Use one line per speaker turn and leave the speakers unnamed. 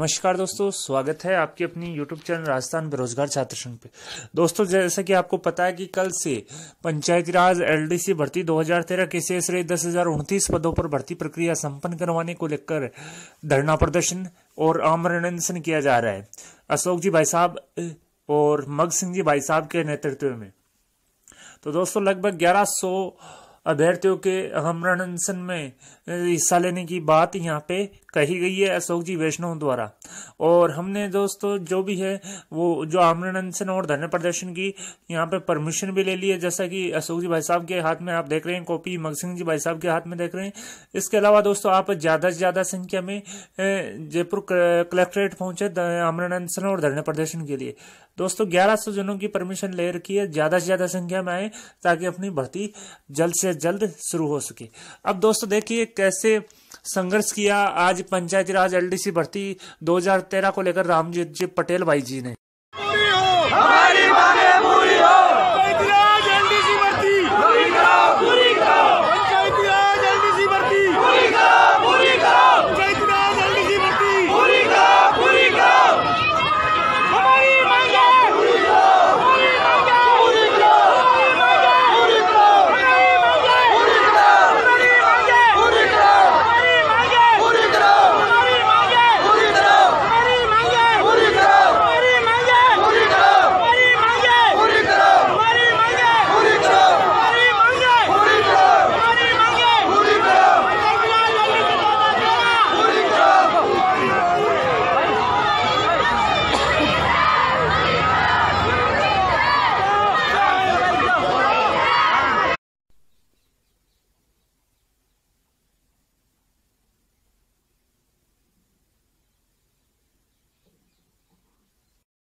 नमस्कार दोस्तों स्वागत है आपके अपनी यूट्यूब चैनल राजस्थान बेरोजगार छात्र संघ पे दोस्तों जैसा कि आपको पता है कि कल से पंचायती राज एलडीसी भर्ती 2013 के शेष रहे दस पदों पर भर्ती प्रक्रिया संपन्न करवाने को लेकर धरना प्रदर्शन और आमरण किया जा रहा है अशोक जी भाई साहब और मग सिंह जी भाई साहब के नेतृत्व में तो दोस्तों लगभग ग्यारह अभ्यर्थियों के अहम रणसन में हिस्सा लेने की बात यहाँ पे कही गई है अशोक जी वैष्णव द्वारा और हमने दोस्तों जो भी है वो जो आमरणसन और धन्य प्रदर्शन की यहाँ पे परमिशन भी ले ली है जैसा कि अशोक जी भाई साहब के हाथ में आप देख रहे हैं कॉपी मग सिंह जी भाई साहब के हाथ में देख रहे हैं इसके अलावा दोस्तों आप ज्यादा से ज्यादा संख्या में जयपुर कलेक्ट्रेट पहुंचे आमरणसन और धरने प्रदर्शन के लिए दोस्तों ग्यारह जनों की परमिशन ले रखी है ज्यादा से ज्यादा संख्या में आए ताकि अपनी भर्ती जल्द से जल्द शुरू हो सके अब दोस्तों देखिए कैसे संघर्ष किया आज पंचायती राज एलडीसी भर्ती 2013 को लेकर रामजी पटेल भाई जी ने